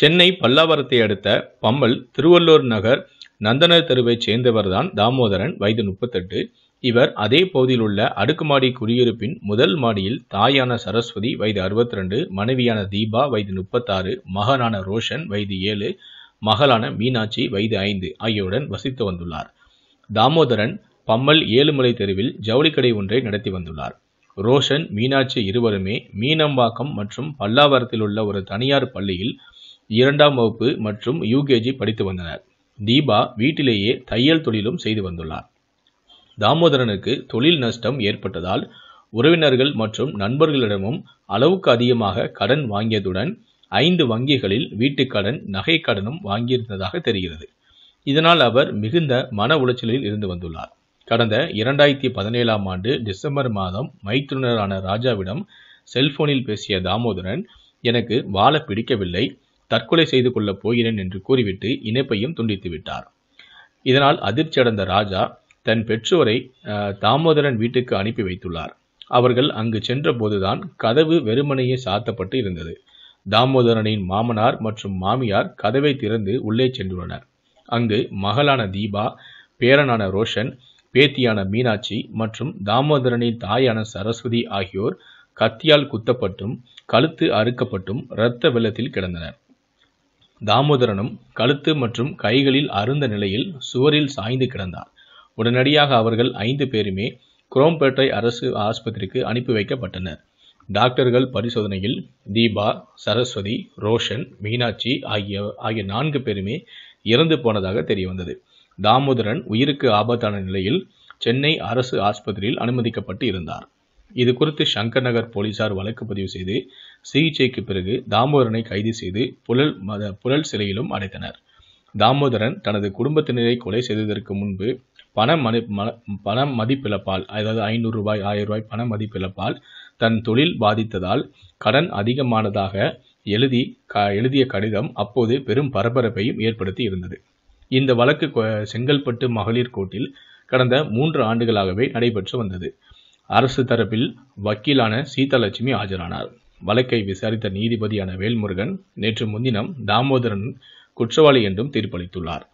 சென்னை பல்லாவரத்தை அடுத்த பம்மல் திருவள்ளூர் நகர் நந்தனர் தெருவைச் சேர்ந்தவர்தான் தாமோதரன் வயது முப்பத்தெட்டு இவர் அதே பகுதியில் உள்ள அடுக்குமாடி குடியிருப்பின் முதல் மாடியில் தாயான சரஸ்வதி வயது அறுபத்தி ரெண்டு மனைவியான தீபா வயது முப்பத்தாறு மகனான ரோஷன் வயது ஏழு மகளான மீனாட்சி வயது ஐந்து ஆகியோருடன் வசித்து வந்துள்ளார் தாமோதரன் பம்மல் ஏழுமலை தெருவில் ஜவுளிக்கடை ஒன்றை நடத்தி வந்துள்ளார் ரோஷன் மீனாட்சி இருவருமே மீனம்பாக்கம் மற்றும் பல்லாவரத்தில் உள்ள ஒரு தனியார் பள்ளியில் இரண்டாம் வகுப்பு மற்றும் யூகேஜி படித்து வந்தனர் தீபா வீட்டிலேயே தையல் தொழிலும் செய்து வந்துள்ளார் தாமோதரனுக்கு தொழில் நஷ்டம் ஏற்பட்டதால் உறவினர்கள் மற்றும் நண்பர்களிடமும் அளவுக்கு அதிகமாக கடன் வாங்கியதுடன் ஐந்து வங்கிகளில் வீட்டுக்கடன் நகை கடனும் வாங்கியிருந்ததாக தெரிகிறது இதனால் அவர் மிகுந்த மன உளைச்சலில் இருந்து வந்துள்ளார் கடந்த இரண்டாயிரத்தி பதினேழாம் ஆண்டு டிசம்பர் மாதம் மைத்துனரான ராஜாவிடம் செல்போனில் பேசிய தாமோதரன் எனக்கு வாழ பிடிக்கவில்லை தற்கொலை செய்து கொள்ளப் போகிறேன் என்று கூறிவிட்டு இணைப்பையும் துண்டித்து விட்டார் இதனால் அதிர்ச்சியடைந்த ராஜா தன் பெற்றோரை தாமோதரன் வீட்டுக்கு அனுப்பி வைத்துள்ளார் அவர்கள் அங்கு சென்றபோதுதான் கதவு வெறுமனையே சாத்தப்பட்டு இருந்தது தாமோதரனின் மாமனார் மற்றும் மாமியார் கதவை திறந்து உள்ளே சென்றுள்ளனர் அங்கு மகளான தீபா பேரனான ரோஷன் பேத்தியான மீனாட்சி மற்றும் தாமோதரனின் தாயான சரஸ்வதி ஆகியோர் கத்தியால் குத்தப்பட்டும் கழுத்து அறுக்கப்பட்டும் இரத்த வெள்ளத்தில் கிடந்தனர் தாமோதரனும் கழுத்து மற்றும் கைகளில் அருந்த நிலையில் சுவரில் சாய்ந்து கிடந்தார் உடனடியாக அவர்கள் ஐந்து பேருமே குரோம்பேட்டை அரசு ஆஸ்பத்திரிக்கு அனுப்பி வைக்கப்பட்டனர் டாக்டர்கள் பரிசோதனையில் தீபா சரஸ்வதி ரோஷன் மீனாட்சி ஆகிய ஆகிய நான்கு பேருமே இறந்து போனதாக தெரியவந்தது தாமோதரன் உயிருக்கு ஆபத்தான நிலையில் சென்னை அரசு ஆஸ்பத்திரியில் அனுமதிக்கப்பட்டு இருந்தார் இது குறித்து சங்கர் நகர் போலீசார் வழக்கு பதிவு செய்து சிகிச்சைக்கு பிறகு தாமோதரனை கைது செய்து புழல் மத புழல் சிறையிலும் அடைத்தனர் தாமோதரன் தனது குடும்பத்தினரை கொலை செய்ததற்கு முன்பு பண மதி பண மதிப்பிழப்பால் அதாவது ஐநூறு ரூபாய் ஆயிரம் ரூபாய் பண மதிப்பிழப்பால் தன் தொழில் பாதித்ததால் கடன் அதிகமானதாக எழுதி க எழுதிய கடிதம் அப்போது பெரும் பரபரப்பையும் ஏற்படுத்தி இருந்தது இந்த வழக்கு செங்கல்பட்டு மகளிர் கோர்ட்டில் கடந்த மூன்று ஆண்டுகளாகவே நடைபெற்று வந்தது அரசு தரப்பில் வக்கீலான சீதாலட்சுமி ஆஜரானார் வழக்கை விசாரித்த நீதிபதியான வேல்முருகன் நேற்று முன்தினம் தாமோதரன் குற்றவாளி என்றும் தீர்ப்பளித்துள்ளார்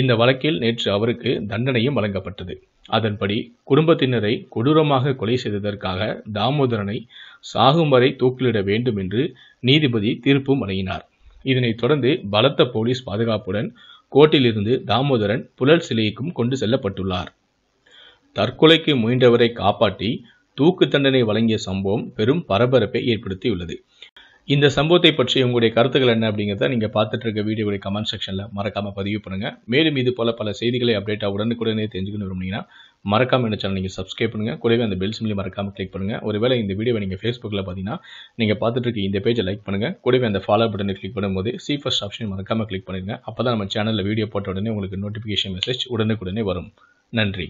இந்த வழக்கில் நேற்று அவருக்கு தண்டனையும் வழங்கப்பட்டது அதன்படி குடும்பத்தினரை கொடூரமாக கொலை செய்ததற்காக தாமோதரனை சாகும் வரை தூக்கிலிட வேண்டும் என்று நீதிபதி தீர்ப்பும் வழங்கினார் இதனைத் தொடர்ந்து பலத்த போலீஸ் பாதுகாப்புடன் கோட்டிலிருந்து தாமோதரன் புலல் சிலைக்கும் கொண்டு செல்லப்பட்டுள்ளார் தற்கொலைக்கு முயன்றவரை காப்பாற்றி தூக்கு தண்டனை வழங்கிய சம்பவம் பெரும் பரபரப்பை ஏற்படுத்தியுள்ளது இந்த சம்பவத்தை பற்றி உங்களுடைய கருத்துக்கள் என்ன அப்படிங்கிறத நீங்கள் பார்த்துட்டு இருக்க வீடியோடைய கமெண்ட் செக்ஷனில் மறக்காமல் பதிவு பண்ணுங்கள் மேலும் இது போல பல செய்திகளை அப்டேட்டாக உடனுக்குடனே தெரிஞ்சுக்கணும் விரும்புனீங்கன்னா மறக்காமல் என்ன சேனல் நீங்கள் சப்ஸ்கிரைப் பண்ணுங்கள் கூடவே அந்த பெல் சிம்லி மறக்காமல் கிளிக் பண்ணுங்கள் ஒருவேளை இந்த வீடியோவை நீங்கள் ஃபேஸ்புக்கில் பார்த்தீங்கன்னா நீங்கள் பார்த்துட்டு இருக்க இந்த பேஜை லைக் பண்ணுங்கள் கூடவே அந்த ஃபாலோ பட்டனை கிளிக் பண்ணும்போது சி ஃபஸ்ட் ஆப்ஷன் மறக்காமல் கிளிக் பண்ணுங்கள் அப்போ தான் நம்ம சேனலில் வீடியோ போட்ட உடனே உங்களுக்கு நோட்டிஃபிகேஷன் மெசேஜ் உடனுக்குடனே வரும் நன்றி